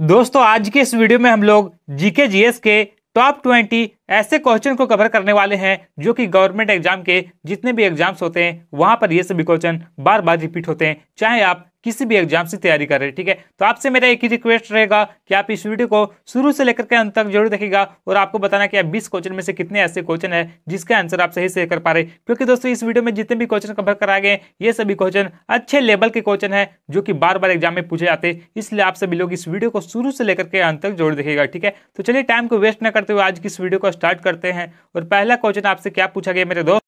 दोस्तों आज के इस वीडियो में हम लोग जीके जीएस के टॉप ट्वेंटी ऐसे क्वेश्चन को कवर करने वाले हैं जो कि गवर्नमेंट एग्जाम के जितने भी एग्जाम्स होते हैं वहां पर ये सभी क्वेश्चन बार बार रिपीट होते हैं चाहे आप किसी भी एग्जाम से तैयारी कर रहे ठीक है तो आपसे मेरा एक ही रिक्वेस्ट रहेगा कि आप इस वीडियो को शुरू से लेकर के अंत तक जरूर देखेगा और आपको बताना कि आप बीस क्वेश्चन में से कितने ऐसे क्वेश्चन है जिसका आंसर आप सही से कर पा रहे क्योंकि दोस्तों इस वीडियो में जितने भी क्वेश्चन कवर कराए गए ये सभी क्वेश्चन अच्छे लेवल के क्वेश्चन है जो कि बार बार एग्जाम में पूछे जाते इसलिए आप सभी लोग इस वीडियो को शुरू से लेकर के अंत तक जरूर देखेगा ठीक है तो चलिए टाइम को वेस्ट ना करते हुए आज की इस वीडियो को स्टार्ट करते हैं और पहला क्वेश्चन आपसे क्या पूछा गया मेरे दोस्त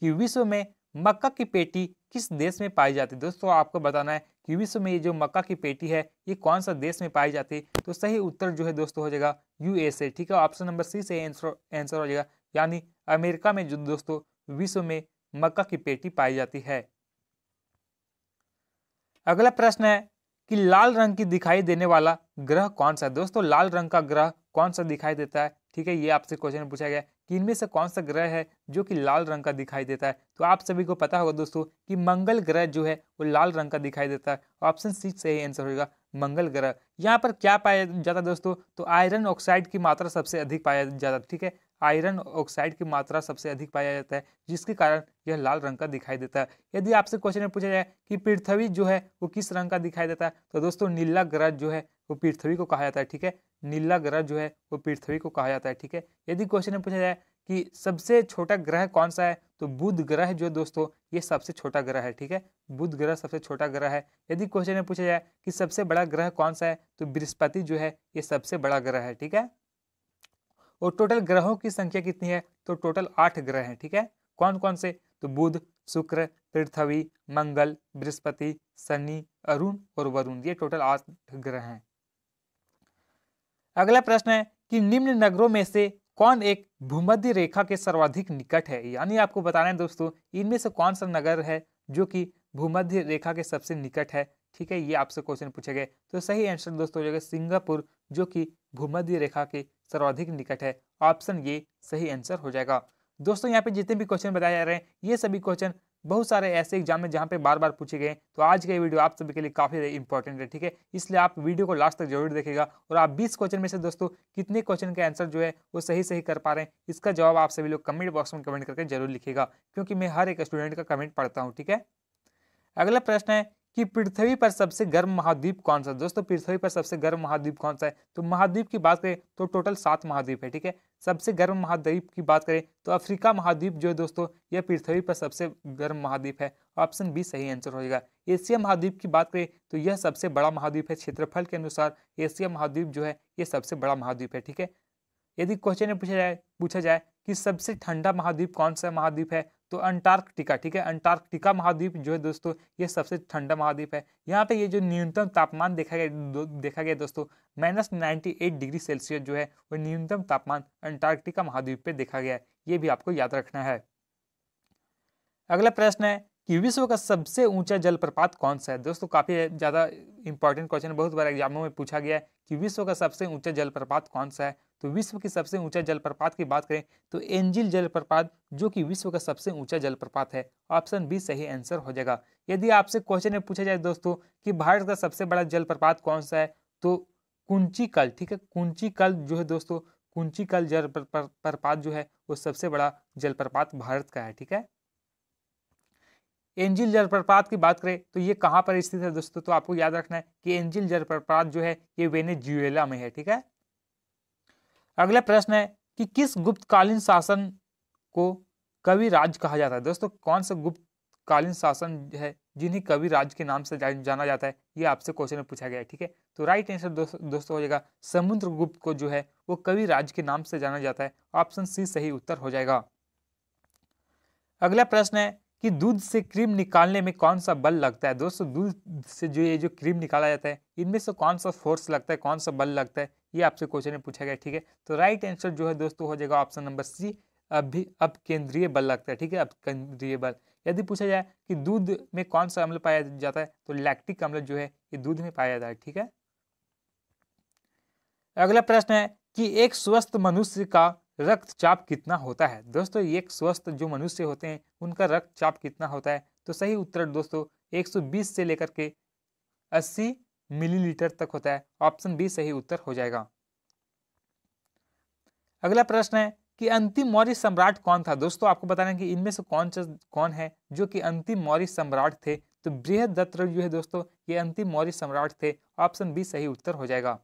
कि विश्व में मक्का की पेटी किस देश में पाई जाती है दोस्तों आपको बताना है कि विश्व में ये जो मक्का की पेटी है ये कौन सा देश में पाई जाती है तो सही उत्तर जो है दोस्तों हो जाएगा यूएसए ठीक है ऑप्शन नंबर सी से आंसर आंसर हो जाएगा यानी अमेरिका में जो दोस्तों विश्व में मक्का की पेटी पाई जाती है अगला प्रश्न है कि लाल रंग की दिखाई देने वाला ग्रह कौन सा है दोस्तों लाल रंग का ग्रह कौन सा दिखाई देता है ठीक है ये आपसे क्वेश्चन पूछा गया कि इनमें से कौन सा ग्रह है जो कि लाल रंग का दिखाई देता है तो आप सभी को पता होगा दोस्तों कि मंगल ग्रह जो है वो लाल रंग का दिखाई देता है तो ऑप्शन सी ही आंसर होगा मंगल ग्रह यहाँ पर क्या पाया जाता है दोस्तों तो आयरन ऑक्साइड की मात्रा सबसे अधिक पाया जाता ठीक है आयरन ऑक्साइड की मात्रा सबसे अधिक पाया जाता है जिसके कारण यह लाल रंग का दिखाई देता है यदि आपसे क्वेश्चन में पूछा जाए कि पृथ्वी जो है वो किस रंग का दिखाई देता है तो दोस्तों नीला ग्रह जो है वो पृथ्वी को कहा जाता है ठीक है नीला ग्रह जो है वो पृथ्वी को कहा जाता है ठीक है यदि क्वेश्चन में पूछा जाए कि सबसे छोटा ग्रह कौन सा है तो बुध ग्रह जो दोस्तों ये सबसे छोटा ग्रह है ठीक है बुध ग्रह सबसे छोटा ग्रह है यदि क्वेश्चन में पूछा जाए कि सबसे बड़ा ग्रह कौन सा है तो बृहस्पति जो है ये सबसे बड़ा ग्रह है ठीक है और टोटल ग्रहों की संख्या कितनी है तो टोटल आठ ग्रह हैं ठीक है कौन कौन से तो बुध शुक्र पृथ्वी मंगल बृहस्पति शनि अरुण और वरुण ये टोटल आठ ग्रह हैं अगला प्रश्न है कि निम्न नगरों में से कौन एक भूमध्य रेखा के सर्वाधिक निकट है यानी आपको बताना है दोस्तों इनमें से कौन सा नगर है जो कि भूमध्य रेखा के सबसे निकट है ठीक है ये आपसे क्वेश्चन पूछे गए तो सही आंसर दोस्तों हो सिंगापुर जो कि भूमध्य रेखा के सर्वाधिक निकट है ऑप्शन ये सही आंसर हो जाएगा दोस्तों यहाँ पे जितने भी क्वेश्चन बताए जा रहे हैं ये सभी क्वेश्चन बहुत सारे ऐसे एग्जाम में जहाँ पे बार बार पूछे गए तो आज का ये वीडियो आप सभी के लिए काफ़ी इंपॉर्टेंट है ठीक है इसलिए आप वीडियो को लास्ट तक जरूर देखेगा और आप 20 क्वेश्चन में से दोस्तों कितने क्वेश्चन के आंसर जो है वो सही सही कर पा रहे हैं इसका जवाब आप सभी लोग कमेंट बॉक्स में कमेंट करके जरूर लिखेगा क्योंकि मैं हर एक स्टूडेंट का कमेंट पढ़ता हूँ ठीक है अगला प्रश्न है कि पृथ्वी पर सबसे गर्म महाद्वीप कौन सा दोस्तों पृथ्वी पर सबसे गर्म महाद्वीप कौन सा है तो महाद्वीप की बात करें तो टोटल सात महाद्वीप है ठीक है सबसे गर्म महाद्वीप की बात करें तो अफ्रीका महाद्वीप जो है दोस्तों यह पृथ्वी पर सबसे गर्म महाद्वीप है ऑप्शन बी सही आंसर होगा एशिया महाद्वीप की बात करें तो यह सबसे बड़ा महाद्वीप है क्षेत्रफल के अनुसार एशिया महाद्वीप जो है यह सबसे बड़ा महाद्वीप है ठीक है यदि क्वेश्चन में पूछा जाए पूछा जाए कि सबसे ठंडा महाद्वीप कौन सा महाद्वीप है तो अंटार्कटिका ठीक है अंटार्कटिका महाद्वीप जो है दोस्तों ये सबसे ठंडा महाद्वीप है यहाँ पे ये जो न्यूनतम तापमान देखा गया देखा गया दोस्तों minus ninety eight degree Celsius जो है वो न्यूनतम तापमान अंटार्कटिका महाद्वीप पे देखा गया है ये भी आपको याद रखना है अगला प्रश्न है कि विश्व का सबसे ऊंचा जलप्रपात कौन सा है दोस्तों काफ़ी ज़्यादा इंपॉर्टेंट क्वेश्चन बहुत बार एग्जामों में पूछा गया है कि विश्व का सबसे ऊंचा जलप्रपात कौन सा है तो विश्व की सबसे ऊंचा जलप्रपात की बात करें तो एंजिल जलप्रपात जो कि विश्व का सबसे ऊंचा जलप्रपात है ऑप्शन बी सही आंसर हो जाएगा यदि आपसे क्वेश्चन में पूछा जाए दोस्तों कि भारत का सबसे बड़ा जलप्रपात कौन सा है तो कुंची कल ठीक है कुंची कल जो है दोस्तों कुंची कल जलप्रपात जो है वो सबसे बड़ा जलप्रपात भारत का है ठीक है एंजिल जलप्रपात की बात करें तो ये कहाँ पर स्थित है दोस्तों तो आपको याद रखना है कि एंजिल जलप्रपात जो है ये वेनेजुएला में है ठीक है अगला प्रश्न है कि किस गुप्तकालीन शासन को कवि राज कहा जाता है दोस्तों कौन सा गुप्तकालीन शासन है जिन्हें कवि राज के नाम से जाना जाता है ये आपसे क्वेश्चन में पूछा गया है ठीक है तो राइट आंसर दोस्तों हो जाएगा गुप्त को जो है वो कवि राज के नाम से जाना जाता है ऑप्शन सी सही उत्तर हो जाएगा अगला प्रश्न है कि दूध से क्रीम निकालने में कौन सा बल लगता है दोस्तों दूध से जो ये जो क्रीम निकाला जाता है इनमें से कौन सा फोर्स लगता है कौन सा बल लगता है ये आपसे क्वेश्चन में पूछा गया ठीक है तो राइट आंसर जो है दोस्तों हो जाएगा ऑप्शन नंबर सी अभी अब केंद्रीय बल लगता है ठीक है अब केंद्रीय बल यदि पूछा जाए कि दूध में कौन सा अम्ल पाया जाता है तो लैक्टिक अम्ल जो है ये दूध में पाया जाता है ठीक है अगला प्रश्न है कि एक स्वस्थ मनुष्य का रक्तचाप कितना होता है दोस्तों एक स्वस्थ जो मनुष्य होते हैं उनका रक्तचाप कितना होता है तो सही उत्तर दोस्तों 120 से लेकर के 80 मिलीलीटर तक होता है ऑप्शन बी सही उत्तर हो जाएगा अगला प्रश्न है कि अंतिम मौर्य सम्राट कौन था दोस्तों आपको बताना कि इनमें से कौन कौन है जो कि अंतिम मौर्य सम्राट थे तो बृहदत्त जो है दोस्तों ये अंतिम मौर्य सम्राट थे ऑप्शन बी सही उत्तर हो जाएगा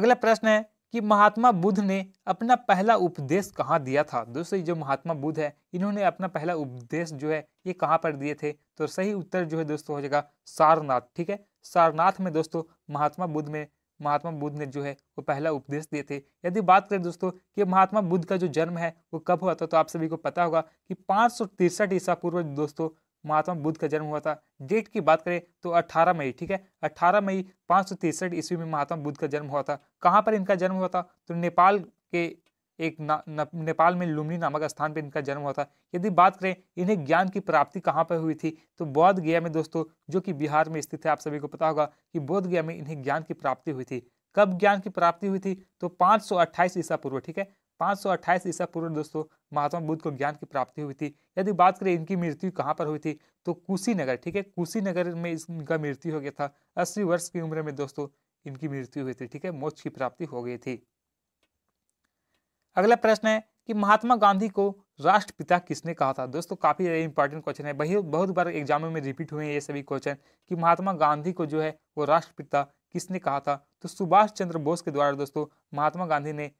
अगला प्रश्न है कि महात्मा बुद्ध ने अपना पहला उपदेश कहाँ दिया था दोस्तों जो महात्मा बुद्ध है इन्होंने अपना पहला उपदेश जो है ये कहाँ पर दिए थे तो सही उत्तर जो है दोस्तों हो जाएगा सारनाथ ठीक है सारनाथ में दोस्तों महात्मा बुद्ध में महात्मा बुद्ध ने जो है वो पहला उपदेश दिए थे यदि बात करें दोस्तों कि महात्मा बुद्ध का जो जन्म है वो कब हुआ था तो आप सभी को पता होगा कि पाँच सौ ईसा पूर्व दोस्तों महात्मा बुद्ध का जन्म हुआ था डेट की बात करें तो 18 मई ठीक है 18 मई पाँच ईस्वी में महात्मा बुद्ध का जन्म हुआ था कहाँ पर इनका जन्म हुआ था तो नेपाल के एक न, न, नेपाल में लुमनी नामक स्थान पर इनका जन्म हुआ था यदि बात करें इन्हें ज्ञान की प्राप्ति कहाँ पर हुई थी तो बौद्ध गया में दोस्तों जो कि बिहार में स्थित है आप सभी को पता होगा कि बौद्ध गया में इन्हें ज्ञान की प्राप्ति हुई थी कब ज्ञान की प्राप्ति हुई थी तो पाँच ईसा पूर्व ठीक है पाँच सौ अट्ठाईस ईसा पूर्व दोस्तों महात्मा बुद्ध को ज्ञान की प्राप्ति हुई थी यदि बात करें इनकी मृत्यु कहाँ पर हुई थी तो कुशीनगर ठीक है कुशीनगर में इनका मृत्यु हो गया था अस्सी वर्ष की उम्र में दोस्तों इनकी मृत्यु हुई थी ठीक है मोक्ष की प्राप्ति हो गई थी अगला प्रश्न है कि महात्मा गांधी को राष्ट्रपिता किसने कहा था दोस्तों काफ़ी इंपॉर्टेंट क्वेश्चन है बहुत बार एग्जाम में रिपीट हुए हैं ये सभी क्वेश्चन कि महात्मा गांधी को जो है वो राष्ट्रपिता किसने कहा था तो सुभाष चंद्र बोस के द्वारा दोस्तों महात्मा गांधी ने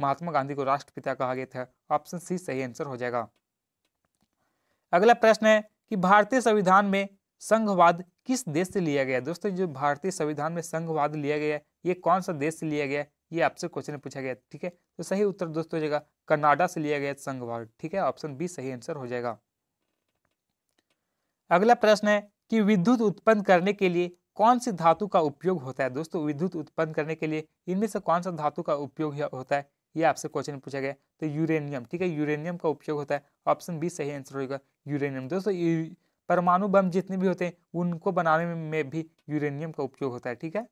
महात्मा गांधी को राष्ट्रपिता कहा गया था ऑप्शन सी सही आंसर हो जाएगा अगला प्रश्न है कि भारतीय संविधान में संघवाद किस देश से लिया गया दोस्तों जो भारतीय संविधान में संघवाद लिया गया ये कौन सा देश से लिया गया ये आपसे क्वेश्चन पूछा गया ठीक है तो सही उत्तर दोस्तों हो जाएगा कनाडा से लिया गया संघवाद ठीक है ऑप्शन बी सही आंसर हो जाएगा अगला प्रश्न है कि विद्युत उत्पन्न करने के लिए कौन सी धातु का उपयोग होता है दोस्तों विद्युत उत्पन्न करने के लिए इनमें से कौन सा धातु का उपयोग होता है ये आपसे क्वेश्चन पूछा गया तो यूरेनियम ठीक है यूरेनियम का उपयोग होता है ऑप्शन बी सही आंसर होगा यूरेनियम दोस्तों परमाणु बम जितने भी होते हैं उनको बनाने में भी यूरेनियम का उपयोग होता है ठीक है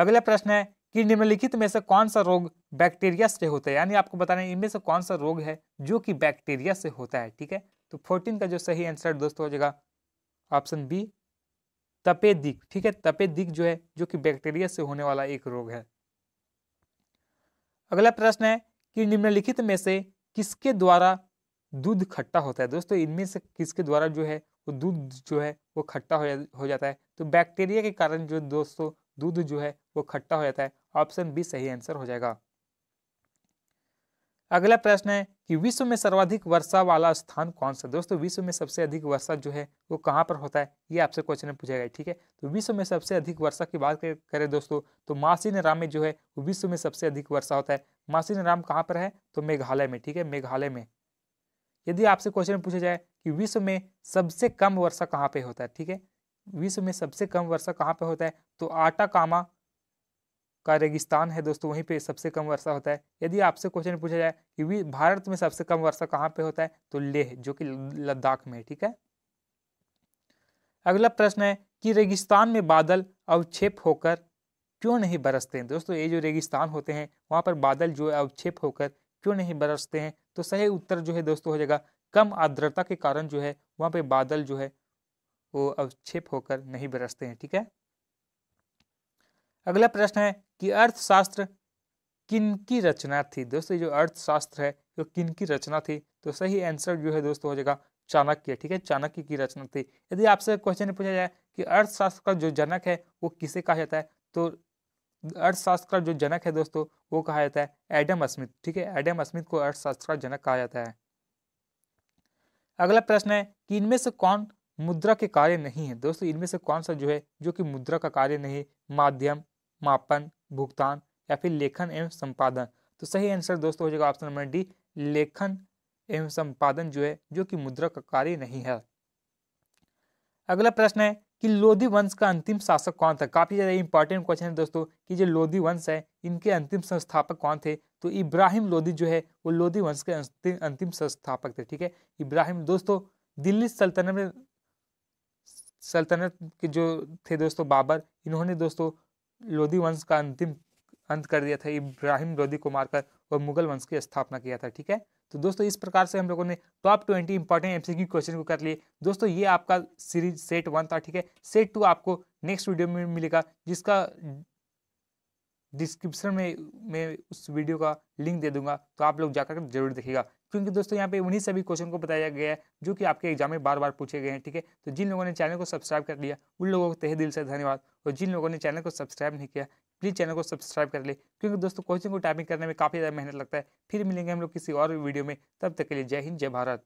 अगला प्रश्न है कि निम्नलिखित में से कौन सा रोग बैक्टीरिया से होता है यानी आपको बताना है इनमें से कौन सा रोग है जो कि बैक्टीरिया से होता है ठीक है तो फोर्टीन का जो सही आंसर दोस्तों हो जाएगा ऑप्शन बी तपेदिक ठीक है तपेदिक जो है जो कि बैक्टीरिया से होने वाला एक रोग है अगला प्रश्न है कि निम्नलिखित में से किसके द्वारा दूध खट्टा होता है दोस्तों इनमें से किसके द्वारा जो है वो दूध जो है वो खट्टा हो, जा, हो जाता है तो बैक्टीरिया के कारण जो दोस्तों दूध जो है वो खट्टा हो जाता है ऑप्शन बी सही आंसर हो जाएगा अगला प्रश्न है कि विश्व में सर्वाधिक वर्षा वाला स्थान कौन सा दोस्तों विश्व में सबसे अधिक वर्षा जो है वो कहाँ पर होता है ये आपसे क्वेश्चन पूछा गया ठीक है तो विश्व में सबसे अधिक वर्षा की बात करें दोस्तों तो मासिन राम में जो है वो विश्व में सबसे अधिक वर्षा होता है मासिन राम कहाँ पर है तो मेघालय में ठीक है मेघालय में यदि आपसे क्वेश्चन पूछा जाए कि विश्व में सबसे कम वर्षा कहाँ पे होता है ठीक है विश्व में सबसे कम वर्षा कहाँ पे होता है तो आटा कामा का रेगिस्तान है दोस्तों वहीं पे सबसे कम वर्षा होता है यदि आपसे क्वेश्चन पूछा जाए कि भारत में सबसे कम वर्षा कहाँ पे होता है तो लेह जो कि लद्दाख में ठीक है अगला प्रश्न है कि रेगिस्तान में बादल अवक्षेप होकर क्यों नहीं बरसते हैं दोस्तों ये जो रेगिस्तान होते हैं वहाँ पर बादल जो है अवक्षेप होकर क्यों नहीं बरसते हैं तो सही उत्तर जो है दोस्तों हो जाएगा कम आर्द्रता के कारण जो है वहाँ पे बादल जो है वो अवक्षेप होकर नहीं बरसते हैं ठीक है अगला प्रश्न है कि अर्थशास्त्र किन की रचना थी दोस्तों जो अर्थशास्त्र है जो किन की रचना थी तो सही आंसर जो है दोस्तों हो जाएगा चाणक्य ठीक है चाणक्य की रचना थी यदि आपसे क्वेश्चन पूछा जाए कि अर्थशास्त्र का जो जनक है वो किसे कहा जाता है तो अर्थशास्त्र का जो जनक है दोस्तों वो कहा जाता है एडम स्मिथ ठीक है एडम स्मिथ को अर्थशास्त्र का जनक कहा जाता है अगला प्रश्न है कि इनमें से कौन मुद्रा के कार्य नहीं है दोस्तों इनमें से कौन सा जो है जो कि मुद्रा का कार्य नहीं माध्यम मापन भुगतान या फिर लेखन एवं संपादन तो सही आंसर दोस्तों हो जाएगा ऑप्शन नंबर डी लेखन एवं संपादन जो है जो कि मुद्रा का कार्य नहीं है अगला प्रश्न है कि लोधी वंश का अंतिम शासक कौन था काफी ज्यादा इंपॉर्टेंट क्वेश्चन है दोस्तों कि जो लोधी वंश है इनके अंतिम संस्थापक कौन थे तो इब्राहिम लोधी जो है वो लोधी वंश के अंतिम संस्थापक थे ठीक है इब्राहिम दोस्तों दिल्ली सल्तनत में सल्तनत के जो थे दोस्तों बाबर इन्होंने दोस्तों लोधी वंश का अंतिम अंत कर दिया था इब्राहिम लोधी को मारकर और मुगल वंश की स्थापना किया था ठीक है तो दोस्तों इस प्रकार से हम लोगों ने top twenty important MCQ question को कर लिए दोस्तों ये आपका सीरीज सेट वन था ठीक है सेट टू आपको नेक्स्ट वीडियो में मिलेगा जिसका डिस्क्रिप्शन में मैं उस वीडियो का लिंक दे दूंगा तो आप लोग जाकर जरूर देखिएगा क्योंकि दोस्तों यहाँ पे उन्हीं सभी क्वेश्चन को बताया गया है जो कि आपके एग्जाम में बार बार पूछे गए हैं ठीक है तो जिन लोगों ने चैनल को सब्सक्राइब कर लिया उन लोगों को तहे दिल से धन्यवाद और जिन लोगों ने चैनल को सब्सक्राइब नहीं किया प्लीज़ चैनल को सब्सक्राइब कर ले क्योंकि दोस्तों क्वेश्चन को टाइपिंग करने में काफ़ी ज़्यादा मेहनत लगता है फिर मिलेंगे हम लोग किसी और वीडियो में तब तक के लिए जय हिंद जय भारत